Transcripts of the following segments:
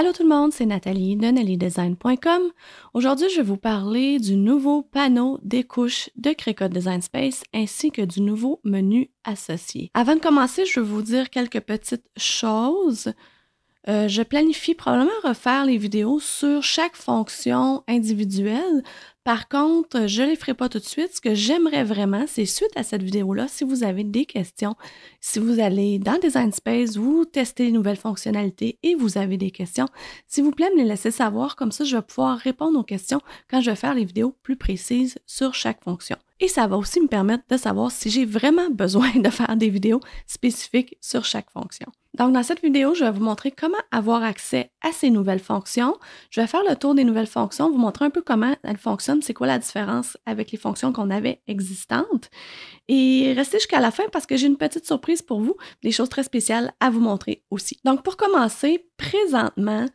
Allô tout le monde, c'est Nathalie de NellyDesign.com. Aujourd'hui, je vais vous parler du nouveau panneau des couches de Cricut Design Space ainsi que du nouveau menu associé. Avant de commencer, je vais vous dire quelques petites choses. Euh, je planifie probablement refaire les vidéos sur chaque fonction individuelle par contre, je ne les ferai pas tout de suite. Ce que j'aimerais vraiment, c'est suite à cette vidéo-là, si vous avez des questions, si vous allez dans Design Space, vous testez les nouvelles fonctionnalités et vous avez des questions, s'il vous plaît, me les laissez savoir. Comme ça, je vais pouvoir répondre aux questions quand je vais faire les vidéos plus précises sur chaque fonction. Et ça va aussi me permettre de savoir si j'ai vraiment besoin de faire des vidéos spécifiques sur chaque fonction. Donc, dans cette vidéo, je vais vous montrer comment avoir accès à ces nouvelles fonctions. Je vais faire le tour des nouvelles fonctions, vous montrer un peu comment elles fonctionnent, c'est quoi la différence avec les fonctions qu'on avait existantes. Et restez jusqu'à la fin parce que j'ai une petite surprise pour vous, des choses très spéciales à vous montrer aussi. Donc, pour commencer, présentement,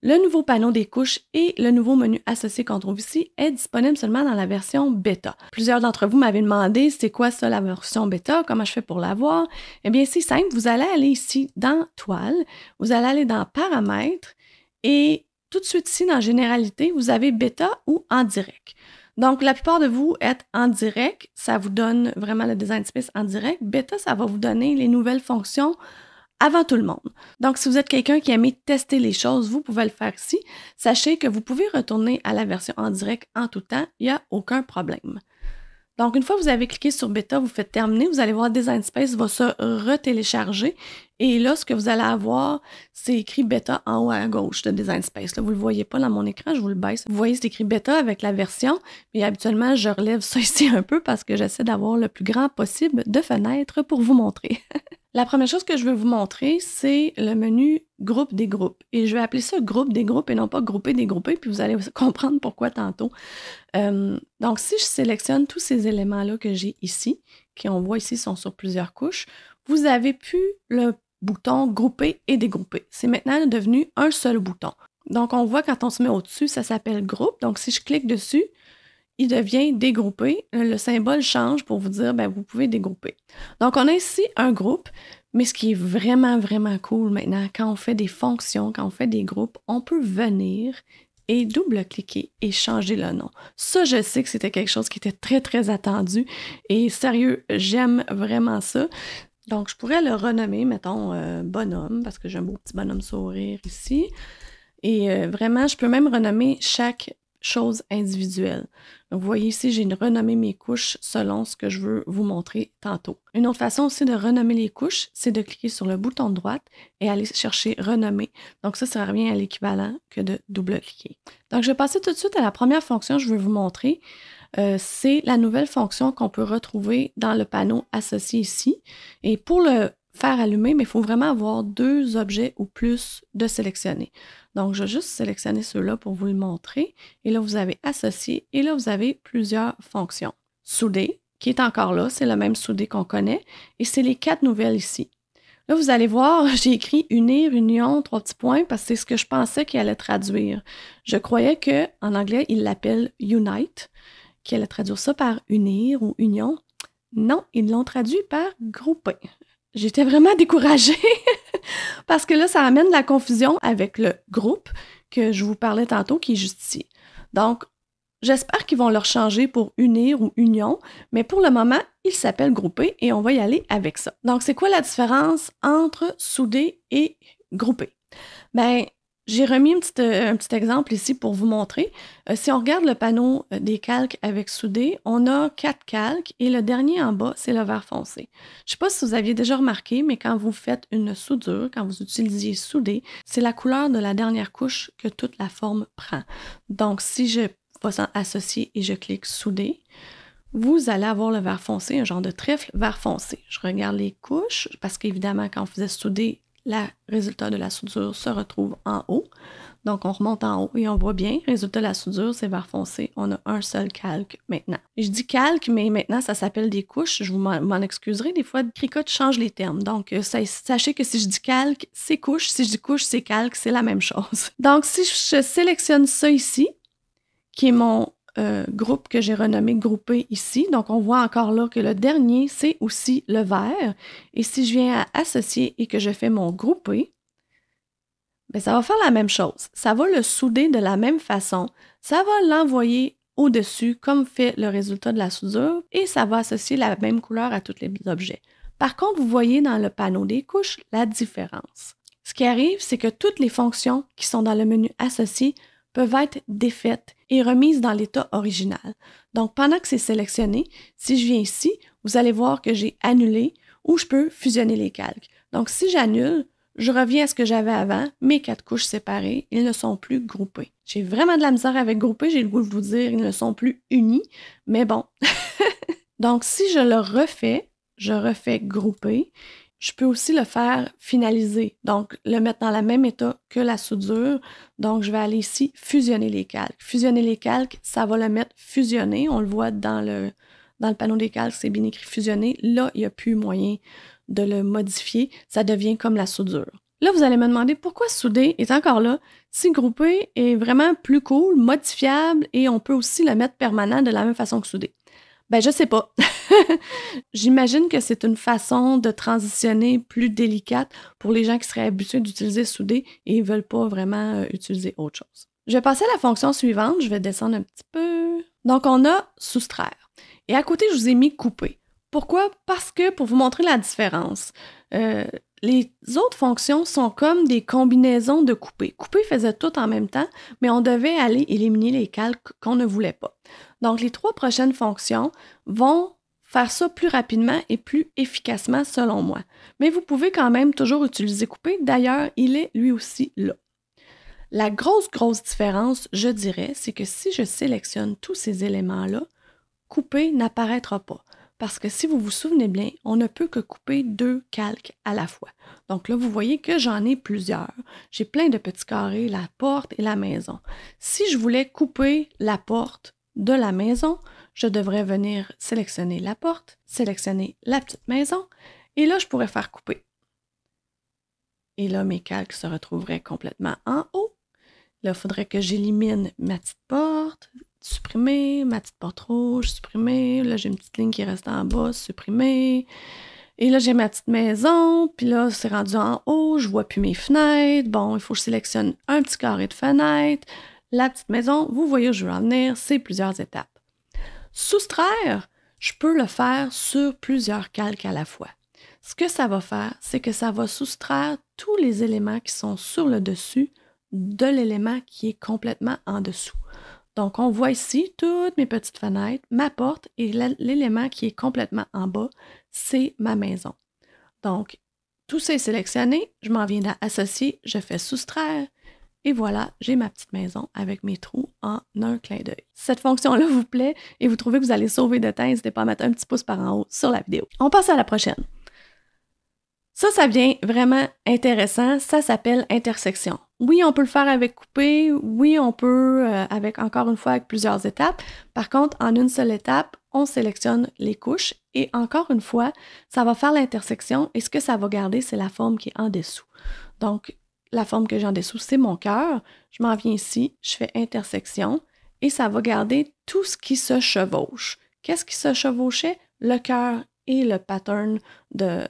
le nouveau panneau des couches et le nouveau menu associé qu'on trouve ici est disponible seulement dans la version bêta. Plusieurs d'entre vous m'avaient demandé c'est quoi ça la version bêta, comment je fais pour l'avoir. Eh bien, c'est simple, vous allez aller ici dans Toile, vous allez aller dans Paramètres et tout de suite ici dans Généralité, vous avez bêta ou en direct. Donc, la plupart de vous êtes en direct, ça vous donne vraiment le design space en direct. Bêta, ça va vous donner les nouvelles fonctions avant tout le monde. Donc, si vous êtes quelqu'un qui aime tester les choses, vous pouvez le faire ici. Sachez que vous pouvez retourner à la version en direct en tout temps, il n'y a aucun problème. Donc, une fois que vous avez cliqué sur bêta, vous faites terminer, vous allez voir Design Space va se retélécharger. Et là, ce que vous allez avoir, c'est écrit bêta en haut à gauche de Design Space. Là, vous ne le voyez pas dans mon écran, je vous le baisse. Vous voyez, c'est écrit bêta avec la version. Mais habituellement, je relève ça ici un peu parce que j'essaie d'avoir le plus grand possible de fenêtres pour vous montrer. La première chose que je veux vous montrer, c'est le menu groupe des groupes. Et je vais appeler ça groupe des groupes et non pas grouper des groupés, puis vous allez comprendre pourquoi tantôt. Euh, donc, si je sélectionne tous ces éléments-là que j'ai ici, qui on voit ici sont sur plusieurs couches, vous avez pu le bouton grouper et dégrouper. C'est maintenant devenu un seul bouton. Donc, on voit quand on se met au-dessus, ça s'appelle groupe. Donc, si je clique dessus, il devient dégroupé. Euh, le symbole change pour vous dire, ben, vous pouvez dégrouper. Donc, on a ici un groupe, mais ce qui est vraiment, vraiment cool maintenant, quand on fait des fonctions, quand on fait des groupes, on peut venir et double-cliquer et changer le nom. Ça, je sais que c'était quelque chose qui était très, très attendu et sérieux, j'aime vraiment ça. Donc, je pourrais le renommer, mettons, euh, bonhomme, parce que j'ai un beau petit bonhomme sourire ici. Et euh, vraiment, je peux même renommer chaque choses individuelles. Donc, vous voyez ici, j'ai renommé mes couches selon ce que je veux vous montrer tantôt. Une autre façon aussi de renommer les couches, c'est de cliquer sur le bouton de droite et aller chercher Renommer. Donc, ça, ça revient à l'équivalent que de double-cliquer. Donc, je vais passer tout de suite à la première fonction que je veux vous montrer. Euh, c'est la nouvelle fonction qu'on peut retrouver dans le panneau associé ici. Et pour le faire allumer, mais il faut vraiment avoir deux objets ou plus de sélectionner. Donc, je vais juste sélectionner ceux-là pour vous le montrer. Et là, vous avez associé et là, vous avez plusieurs fonctions. Souder, qui est encore là, c'est le même soudé qu'on connaît, et c'est les quatre nouvelles ici. Là, vous allez voir, j'ai écrit unir, union, trois petits points, parce que c'est ce que je pensais qu'il allait traduire. Je croyais que en anglais, il l'appelle unite, qu'il allait traduire ça par unir ou union. Non, ils l'ont traduit par grouper j'étais vraiment découragée parce que là, ça amène la confusion avec le groupe que je vous parlais tantôt qui est juste ici. Donc, j'espère qu'ils vont leur changer pour unir ou union, mais pour le moment, il s'appelle groupé et on va y aller avec ça. Donc, c'est quoi la différence entre soudé et groupé? Ben, j'ai remis euh, un petit exemple ici pour vous montrer. Euh, si on regarde le panneau euh, des calques avec soudé, on a quatre calques et le dernier en bas, c'est le vert foncé. Je ne sais pas si vous aviez déjà remarqué, mais quand vous faites une soudure, quand vous utilisez soudé, c'est la couleur de la dernière couche que toute la forme prend. Donc, si je vais associer et je clique souder, vous allez avoir le vert foncé, un genre de trèfle vert foncé. Je regarde les couches parce qu'évidemment, quand on faisait souder, le résultat de la soudure se retrouve en haut. Donc, on remonte en haut et on voit bien, résultat de la soudure, c'est vert foncé. On a un seul calque maintenant. Je dis calque, mais maintenant, ça s'appelle des couches. Je vous m'en excuserai. Des fois, Cricote change les termes. Donc, euh, sachez que si je dis calque, c'est couche. Si je dis couche, c'est calque. C'est la même chose. Donc, si je sélectionne ça ici, qui est mon euh, groupe que j'ai renommé groupé ici. Donc, on voit encore là que le dernier, c'est aussi le vert. Et si je viens à associer et que je fais mon groupé, bien, ça va faire la même chose. Ça va le souder de la même façon. Ça va l'envoyer au-dessus comme fait le résultat de la soudure et ça va associer la même couleur à tous les objets. Par contre, vous voyez dans le panneau des couches la différence. Ce qui arrive, c'est que toutes les fonctions qui sont dans le menu associé peuvent être défaites et remises dans l'état original. Donc, pendant que c'est sélectionné, si je viens ici, vous allez voir que j'ai annulé ou je peux fusionner les calques. Donc, si j'annule, je reviens à ce que j'avais avant, mes quatre couches séparées, ils ne sont plus groupés. J'ai vraiment de la misère avec groupés, j'ai le goût de vous dire, ils ne sont plus unis, mais bon. Donc, si je le refais, je refais grouper je peux aussi le faire finaliser, donc le mettre dans la même état que la soudure. Donc, je vais aller ici fusionner les calques. Fusionner les calques, ça va le mettre fusionné. On le voit dans le, dans le panneau des calques, c'est bien écrit fusionné. Là, il n'y a plus moyen de le modifier. Ça devient comme la soudure. Là, vous allez me demander pourquoi souder est encore là si groupé est vraiment plus cool, modifiable et on peut aussi le mettre permanent de la même façon que souder. Ben, je sais pas. J'imagine que c'est une façon de transitionner plus délicate pour les gens qui seraient habitués d'utiliser soudé et ne veulent pas vraiment euh, utiliser autre chose. Je vais passer à la fonction suivante. Je vais descendre un petit peu. Donc, on a soustraire. Et à côté, je vous ai mis couper. Pourquoi? Parce que pour vous montrer la différence, euh, les autres fonctions sont comme des combinaisons de couper. Couper faisait tout en même temps, mais on devait aller éliminer les calques qu'on ne voulait pas. Donc, les trois prochaines fonctions vont faire ça plus rapidement et plus efficacement selon moi. Mais vous pouvez quand même toujours utiliser couper. D'ailleurs, il est lui aussi là. La grosse, grosse différence, je dirais, c'est que si je sélectionne tous ces éléments-là, couper n'apparaîtra pas parce que si vous vous souvenez bien, on ne peut que couper deux calques à la fois. Donc là, vous voyez que j'en ai plusieurs. J'ai plein de petits carrés, la porte et la maison. Si je voulais couper la porte de la maison, je devrais venir sélectionner la porte, sélectionner la petite maison, et là, je pourrais faire couper. Et là, mes calques se retrouveraient complètement en haut. Là, il faudrait que j'élimine ma petite porte, supprimer, ma petite porte rouge, supprimer, là j'ai une petite ligne qui reste en bas, supprimer. Et là j'ai ma petite maison, puis là c'est rendu en haut, je vois plus mes fenêtres. Bon, il faut que je sélectionne un petit carré de fenêtre, la petite maison, vous voyez où je veux en venir, c'est plusieurs étapes. Soustraire, je peux le faire sur plusieurs calques à la fois. Ce que ça va faire, c'est que ça va soustraire tous les éléments qui sont sur le dessus de l'élément qui est complètement en dessous. Donc, on voit ici toutes mes petites fenêtres, ma porte et l'élément qui est complètement en bas, c'est ma maison. Donc, tout c'est sélectionné, je m'en viens associer, je fais soustraire et voilà, j'ai ma petite maison avec mes trous en un clin d'œil. cette fonction-là vous plaît et vous trouvez que vous allez sauver de temps, n'hésitez pas à mettre un petit pouce par en haut sur la vidéo. On passe à la prochaine. Ça, ça vient vraiment intéressant, ça s'appelle intersection. Oui, on peut le faire avec coupé, oui, on peut euh, avec encore une fois avec plusieurs étapes. Par contre, en une seule étape, on sélectionne les couches et encore une fois, ça va faire l'intersection et ce que ça va garder, c'est la forme qui est en dessous. Donc, la forme que j'ai en dessous, c'est mon cœur. Je m'en viens ici, je fais intersection et ça va garder tout ce qui se chevauche. Qu'est-ce qui se chevauchait? Le cœur et le pattern de,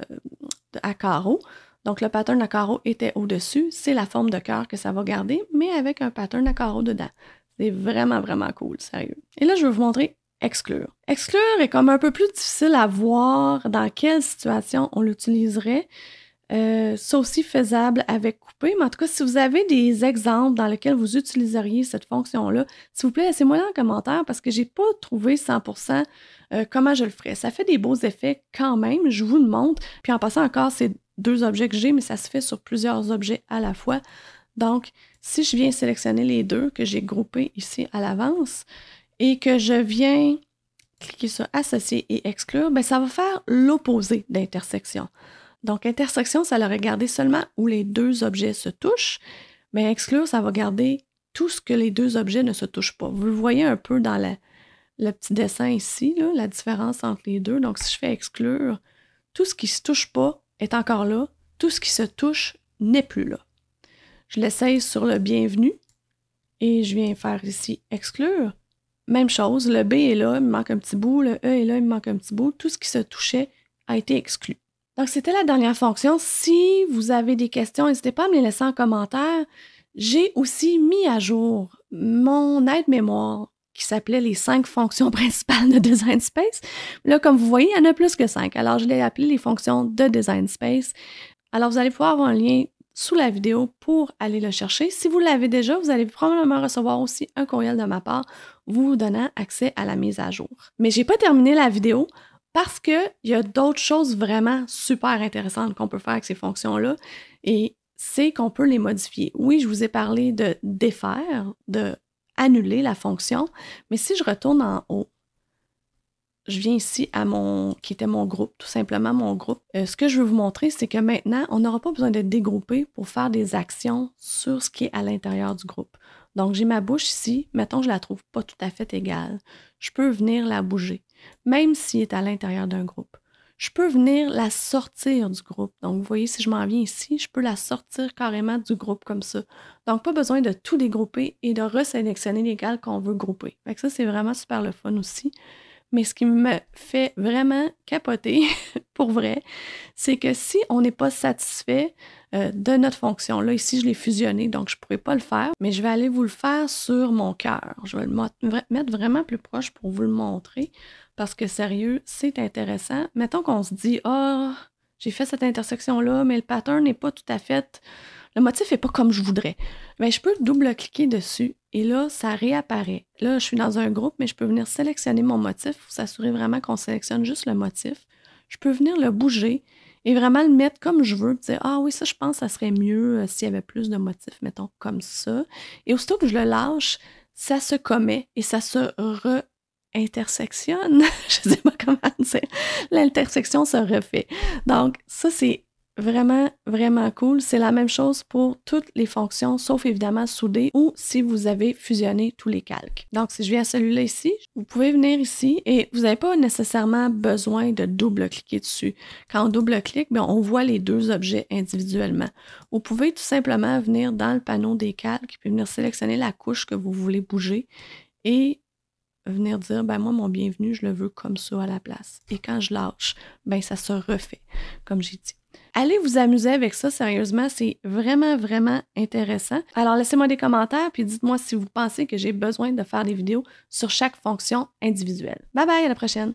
à carreaux. Donc le pattern à carreaux était au-dessus, c'est la forme de cœur que ça va garder, mais avec un pattern à carreaux dedans. C'est vraiment, vraiment cool, sérieux. Et là, je vais vous montrer exclure. Exclure est comme un peu plus difficile à voir dans quelle situation on l'utiliserait. Euh, ça aussi faisable avec couper, mais en tout cas, si vous avez des exemples dans lesquels vous utiliseriez cette fonction-là, s'il vous plaît, laissez-moi en commentaire parce que j'ai pas trouvé 100% euh, comment je le ferais. Ça fait des beaux effets quand même, je vous le montre. Puis en passant encore, c'est deux objets que j'ai, mais ça se fait sur plusieurs objets à la fois. Donc, si je viens sélectionner les deux que j'ai groupés ici à l'avance et que je viens cliquer sur associer et exclure, bien, ça va faire l'opposé d'intersection. Donc, intersection, ça va regarder seulement où les deux objets se touchent, mais exclure, ça va garder tout ce que les deux objets ne se touchent pas. Vous le voyez un peu dans le petit dessin ici, la différence entre les deux. Donc, si je fais exclure, tout ce qui ne se touche pas est encore là, tout ce qui se touche n'est plus là. Je l'essaye sur le bienvenu et je viens faire ici exclure. Même chose, le B est là, il me manque un petit bout, le E est là, il me manque un petit bout, tout ce qui se touchait a été exclu. Donc, c'était la dernière fonction. Si vous avez des questions, n'hésitez pas à me les laisser en commentaire. J'ai aussi mis à jour mon aide-mémoire qui s'appelait les cinq fonctions principales de Design Space. Là, comme vous voyez, il y en a plus que cinq. Alors, je l'ai appelé les fonctions de Design Space. Alors, vous allez pouvoir avoir un lien sous la vidéo pour aller le chercher. Si vous l'avez déjà, vous allez probablement recevoir aussi un courriel de ma part vous donnant accès à la mise à jour. Mais j'ai pas terminé la vidéo parce qu'il y a d'autres choses vraiment super intéressantes qu'on peut faire avec ces fonctions-là et c'est qu'on peut les modifier. Oui, je vous ai parlé de défaire, de annuler la fonction. Mais si je retourne en haut, je viens ici à mon, qui était mon groupe, tout simplement mon groupe. Euh, ce que je veux vous montrer, c'est que maintenant, on n'aura pas besoin d'être dégroupé pour faire des actions sur ce qui est à l'intérieur du groupe. Donc, j'ai ma bouche ici. Mettons, je la trouve pas tout à fait égale. Je peux venir la bouger, même s'il est à l'intérieur d'un groupe je peux venir la sortir du groupe. Donc, vous voyez, si je m'en viens ici, je peux la sortir carrément du groupe comme ça. Donc, pas besoin de tout dégrouper et de resélectionner les gales qu'on veut grouper. Fait ça, c'est vraiment super le fun aussi. Mais ce qui me fait vraiment capoter, pour vrai, c'est que si on n'est pas satisfait euh, de notre fonction, là, ici, je l'ai fusionné, donc je ne pourrais pas le faire, mais je vais aller vous le faire sur mon cœur. Je vais le mettre vraiment plus proche pour vous le montrer, parce que sérieux, c'est intéressant. Mettons qu'on se dit, ah, oh, j'ai fait cette intersection-là, mais le pattern n'est pas tout à fait. Le motif n'est pas comme je voudrais. mais ben, je peux double-cliquer dessus et là, ça réapparaît. Là, je suis dans un groupe, mais je peux venir sélectionner mon motif. Il faut s'assurer vraiment qu'on sélectionne juste le motif. Je peux venir le bouger et vraiment le mettre comme je veux. Dire, ah oui, ça, je pense, ça serait mieux euh, s'il y avait plus de motifs, mettons, comme ça. Et aussitôt que je le lâche, ça se commet et ça se re intersectionne. je sais pas comment dire. L'intersection se refait. Donc, ça, c'est vraiment, vraiment cool. C'est la même chose pour toutes les fonctions, sauf évidemment souder ou si vous avez fusionné tous les calques. Donc, si je viens à celui-là ici, vous pouvez venir ici et vous n'avez pas nécessairement besoin de double-cliquer dessus. Quand on double-clique, ben, on voit les deux objets individuellement. Vous pouvez tout simplement venir dans le panneau des calques, puis venir sélectionner la couche que vous voulez bouger et venir dire ben moi mon bienvenu je le veux comme ça à la place et quand je lâche ben ça se refait comme j'ai dit Allez vous amuser avec ça, sérieusement, c'est vraiment, vraiment intéressant. Alors laissez-moi des commentaires, puis dites-moi si vous pensez que j'ai besoin de faire des vidéos sur chaque fonction individuelle. Bye bye, à la prochaine!